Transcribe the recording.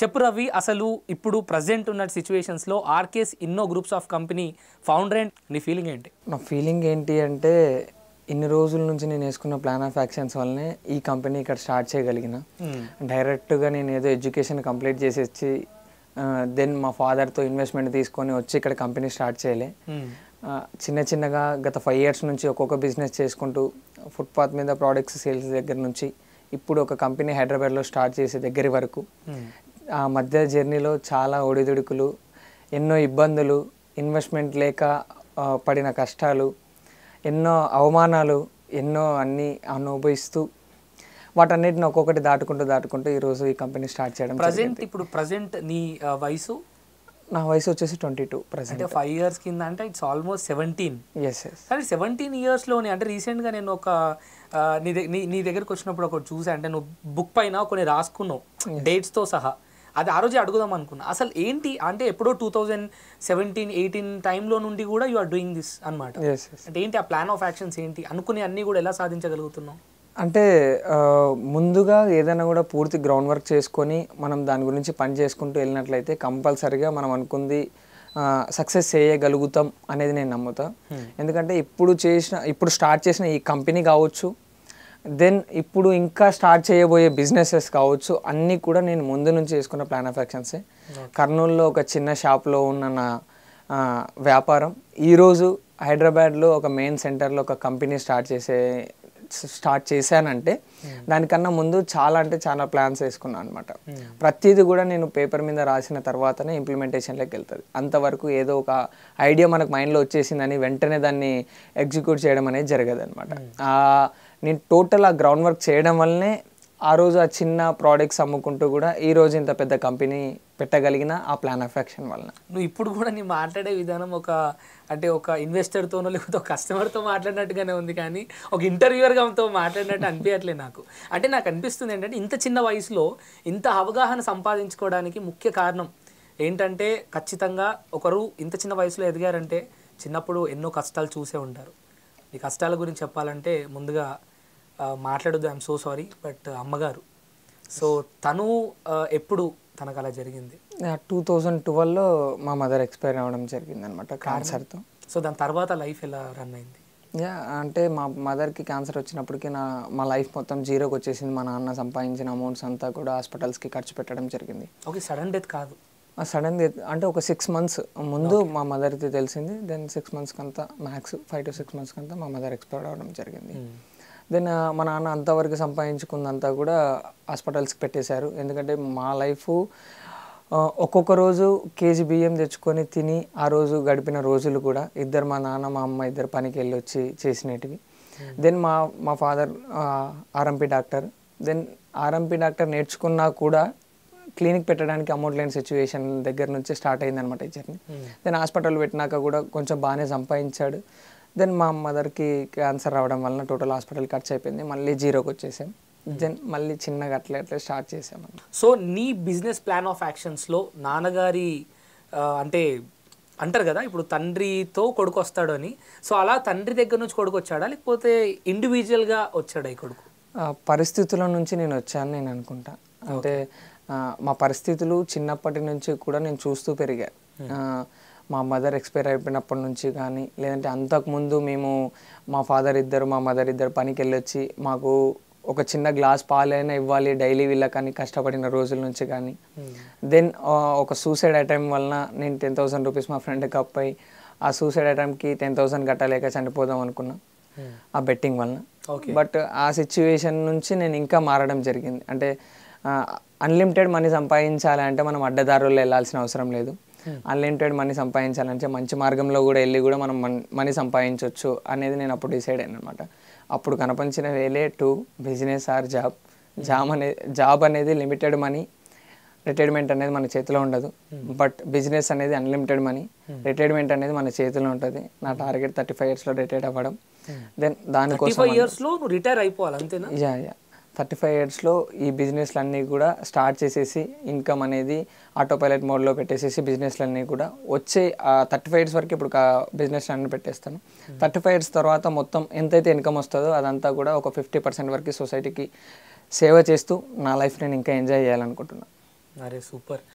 చెప్పు రవి అసలు ఇప్పుడు ప్రజెంట్ ఉన్న లో ఆర్కేస్ ఎన్నో groups of company founder and నీ ఫీలింగ్ ఏంటి నా ఫీలింగ్ ఏంటి అంటే ఇన్ని రోజుల నుంచి నేను వేసుకున్న ప్లాన్ ఆఫ్ యాక్షన్స్ వల్లనే ఈ కంపెనీ ఇక్కడ స్టార్ట్ చేయగలిగిన డైరెక్ట్గా hmm. నేను ఏదో ఎడ్యుకేషన్ కంప్లీట్ చేసేసి దెన్ మా ఫాదర్తో ఇన్వెస్ట్మెంట్ తీసుకొని వచ్చి ఇక్కడ కంపెనీ స్టార్ట్ చేయలే hmm. చిన్న చిన్నగా గత ఫైవ్ ఇయర్స్ నుంచి ఒక్కొక్క బిజినెస్ చేసుకుంటూ ఫుట్పాత్ మీద ప్రోడక్ట్స్ సేల్స్ దగ్గర నుంచి ఇప్పుడు ఒక కంపెనీ హైదరాబాద్లో స్టార్ట్ చేసే దగ్గర వరకు hmm. ఆ మధ్య జర్నీలో చాలా ఒడిదుడుకులు ఎన్నో ఇబ్బందులు ఇన్వెస్ట్మెంట్ లేక పడిన కష్టాలు ఎన్నో అవమానాలు ఎన్నో అన్నీ అనుభవిస్తూ వాటన్నిటిని ఒక్కొక్కటి దాటుకుంటూ దాటుకుంటూ ఈరోజు ఈ కంపెనీ స్టార్ట్ చేయడం ప్రజెంట్ ఇప్పుడు ప్రజెంట్ నీ వయసు నా వయసు వచ్చేసి ట్వంటీ టూ ప్రజెంట్ అంటే ఫైవ్ ఇయర్స్ కింద అంటే it's almost seventeen yes yes సరే సెవెంటీన్ ఇయర్స్లోనే అంటే రీసెంట్గా నేను ఒక నీ నీ దగ్గరకు వచ్చినప్పుడు ఒకటి చూసా అంటే నువ్వు బుక్ పైన కొన్ని రాసుకున్నావు డేట్స్తో సహా అది ఆ రోజే అడుగుదాం అనుకున్నా అసలు ఏంటి అంటే ఎప్పుడో టూ థౌజండ్ సెవెంటీన్ ఎయిటీన్ టైంలో నుండి కూడా యూఆర్ ఆర్ డూయింగ్ దిస్ అనమాట అంటే ఏంటి ఆ ప్లాన్ ఆఫ్ యాక్షన్స్ ఏంటి అనుకునే అన్నీ కూడా ఎలా సాధించగలుగుతున్నాం అంటే ముందుగా ఏదైనా కూడా పూర్తి గ్రౌండ్ వర్క్ చేసుకొని మనం దాని గురించి పని చేసుకుంటూ వెళ్ళినట్లయితే కంపల్సరిగా మనం అనుకుంది సక్సెస్ చేయగలుగుతాం అనేది నేను నమ్ముతా hmm. ఎందుకంటే ఇప్పుడు చేసిన ఇప్పుడు స్టార్ట్ చేసిన ఈ కంపెనీ కావచ్చు దెన్ ఇప్పుడు ఇంకా స్టార్ట్ చేయబోయే బిజినెసెస్ కావచ్చు అన్నీ కూడా నేను ముందు నుంచి చేసుకున్న ప్లాన్ ఆఫ్ యాక్షన్సే కర్నూలులో ఒక చిన్న షాప్లో ఉన్న నా వ్యాపారం ఈరోజు హైదరాబాద్లో ఒక మెయిన్ సెంటర్లో ఒక కంపెనీ స్టార్ట్ చేసే స్టార్ట్ చేశానంటే hmm. దానికన్నా ముందు చాలా అంటే చాలా ప్లాన్స్ వేసుకున్నాను అనమాట hmm. ప్రతిది కూడా నేను పేపర్ మీద రాసిన తర్వాతనే ఇంప్లిమెంటేషన్లోకి వెళ్తుంది అంతవరకు ఏదో ఒక ఐడియా మనకు మైండ్లో వచ్చేసిందని వెంటనే దాన్ని ఎగ్జిక్యూట్ చేయడం అనేది జరగదు అనమాట hmm. నేను టోటల్ ఆ గ్రౌండ్ వర్క్ చేయడం వల్లనే ఆ రోజు ఆ చిన్న ప్రోడక్ట్స్ అమ్ముకుంటూ కూడా ఈ రోజు ఇంత పెద్ద కంపెనీ పెట్టగలిగిన ఆ ప్లాన్ ఆఫ్ యాక్షన్ వలన నువ్వు ఇప్పుడు కూడా నీ మాట్లాడే విధానం ఒక అంటే ఒక ఇన్వెస్టర్తోనో లేకపోతే ఒక కస్టమర్తో మాట్లాడినట్టుగానే ఉంది కానీ ఒక ఇంటర్వ్యూర్గాతో మాట్లాడినట్టు అనిపించట్లేదు నాకు అంటే నాకు అనిపిస్తుంది ఏంటంటే ఇంత చిన్న వయసులో ఇంత అవగాహన సంపాదించుకోవడానికి ముఖ్య కారణం ఏంటంటే ఖచ్చితంగా ఒకరు ఇంత చిన్న వయసులో ఎదిగారంటే చిన్నప్పుడు ఎన్నో కష్టాలు చూసే ఉంటారు ఈ కష్టాల గురించి చెప్పాలంటే ముందుగా మాట్లాడొద్దు ఐఎమ్ సో సారీ బట్ అమ్మగారు సో తను ఎప్పుడు తనకు అలా జరిగింది టూ థౌజండ్ ట్వెల్వ్లో మా మదర్ ఎక్స్పైర్ అవ్వడం జరిగింది అనమాట క్యాన్సర్తో సో దాని తర్వాత లైఫ్ ఎలా రన్ అయింది యా అంటే మా మదర్కి క్యాన్సర్ వచ్చినప్పటికీ నా మా లైఫ్ మొత్తం జీరోకి వచ్చేసింది మా నాన్న సంపాదించిన అమౌంట్స్ అంతా కూడా హాస్పిటల్స్కి ఖర్చు పెట్టడం జరిగింది ఓకే సడన్ డెత్ కాదు సడన్ డెత్ అంటే ఒక సిక్స్ మంత్స్ ముందు మా మదర్ది తెలిసింది దెన్ సిక్స్ మంత్స్కి అంతా మ్యాక్స్ ఫైవ్ టు సిక్స్ మంత్స్కి అంతా మా మదర్ ఎక్స్పైర్ అవ్వడం జరిగింది hmm. దెన్ మా నాన్న అంతవరకు సంపాదించుకుందంతా కూడా హాస్పిటల్స్కి పెట్టేశారు ఎందుకంటే మా లైఫ్ ఒక్కొక్క రోజు కేజీ బియ్యం తెచ్చుకొని తిని ఆ రోజు గడిపిన రోజులు కూడా ఇద్దరు మా నాన్న మా అమ్మ ఇద్దరు పనికి వెళ్ళి వచ్చి చేసినవి hmm. దెన్ మా మా father RMP doctor then RMP doctor నేర్చుకున్నా కూడా క్లినిక్ పెట్టడానికి అమౌంట్ లేని సిచ్యువేషన్ దగ్గర నుంచి స్టార్ట్ అయిందనమాట ఈ జర్నీ hmm. దెన్ హాస్పిటల్ పెట్టినాక కూడా కొంచెం బాగానే సంపాదించాడు దెన్ మా మదర్కి క్యాన్సర్ రావడం వలన టోటల్ హాస్పిటల్ ఖర్చు అయిపోయింది మళ్ళీ జీరోకి వచ్చేసాం దెన్ మళ్ళీ చిన్నగా అట్లా అట్లా స్టార్ట్ చేసాము సో నీ బిజినెస్ ప్లాన్ ఆఫ్ యాక్షన్స్లో నాన్నగారి అంటే అంటారు కదా ఇప్పుడు తండ్రితో కొడుకు వస్తాడు అని సో అలా తండ్రి దగ్గర నుంచి కొడుకు వచ్చాడా లేకపోతే ఇండివిజువల్గా వచ్చాడా ఈ కొడుకు పరిస్థితుల నుంచి నేను వచ్చాను నేను అనుకుంటా అంటే మా పరిస్థితులు చిన్నప్పటి నుంచి కూడా నేను చూస్తూ పెరిగా మా మదర్ ఎక్స్పైర్ అయిపోయినప్పటి నుంచి కానీ లేదంటే అంతకుముందు మేము మా ఫాదర్ ఇద్దరు మా మదర్ ఇద్దరు పనికి వెళ్ళొచ్చి మాకు ఒక చిన్న గ్లాస్ పాలైనా ఇవ్వాలి డైలీ వీళ్ళకని కష్టపడిన రోజుల నుంచి కానీ దెన్ hmm. ఒక సూసైడ్ అటెంప్ట్ వలన నేను టెన్ థౌసండ్ రూపీస్ మా ఫ్రెండ్కి అప్పాయి ఆ సూసైడ్ అటెంప్ట్కి టెన్ థౌసండ్ కట్టలేక చనిపోదాం అనుకున్నా hmm. ఆ బెట్టింగ్ వలన బట్ ఆ సిచ్యువేషన్ నుంచి నేను ఇంకా మారడం జరిగింది అంటే అన్లిమిటెడ్ మనీ సంపాదించాలి అంటే మనం అడ్డదారుల్లో వెళ్ళాల్సిన అవసరం లేదు అన్లిమిటెడ్ మనీ సంపాదించాలంటే మంచి మార్గంలో కూడా వెళ్ళి కూడా మనం మనీ సంపాదించవచ్చు అనేది నేను అప్పుడు డిసైడ్ అయ్యాను అనమాట అప్పుడు కనిపించిన వేలే to business or job job అనేది జాబ్ అనేది లిమిటెడ్ మనీ రిటైర్మెంట్ అనేది మన చేతిలో ఉండదు బట్ బిజినెస్ అనేది అన్లిమిటెడ్ మనీ రిటైర్మెంట్ అనేది మన చేతిలో ఉంటుంది నా టార్గెట్ థర్టీ ఫైవ్ ఇయర్స్లో రిటైర్ అవ్వడం దెన్ దానికోసం ఇయర్స్లో రిటైర్ అయిపోవాలి అంతేనా యా యా థర్టీ ఫైవ్ ఇయర్స్లో ఈ బిజినెస్లన్నీ కూడా స్టార్ట్ చేసేసి ఇన్కమ్ అనేది ఆటో పైలట్ మోడ్లో పెట్టేసేసి బిజినెస్లన్నీ కూడా వచ్చే థర్టీ ఫైవ్ ఇయర్స్ వరకు ఇప్పుడు బిజినెస్ అన్నీ పెట్టేస్తాను థర్టీ ఫైవ్ ఇయర్స్ తర్వాత మొత్తం ఎంతైతే ఇన్కమ్ వస్తుందో అదంతా కూడా ఒక ఫిఫ్టీ పర్సెంట్ వరకు సొసైటీకి సేవ చేస్తూ నా లైఫ్ నేను ఇంకా ఎంజాయ్ చేయాలనుకుంటున్నాను అరే సూపర్